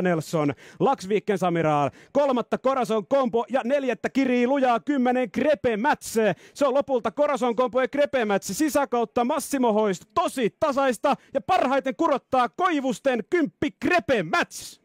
Nelson, Laksviikken Samiraal, kolmatta Korason kompo ja neljättä kirii lujaa kymmenen Krepe Mats. Se on lopulta Korason kompo ja Krepe sisäkautta Massimo Hoist, tosi tasaista ja parhaiten kurottaa Koivusten kymppi Krepe Mats.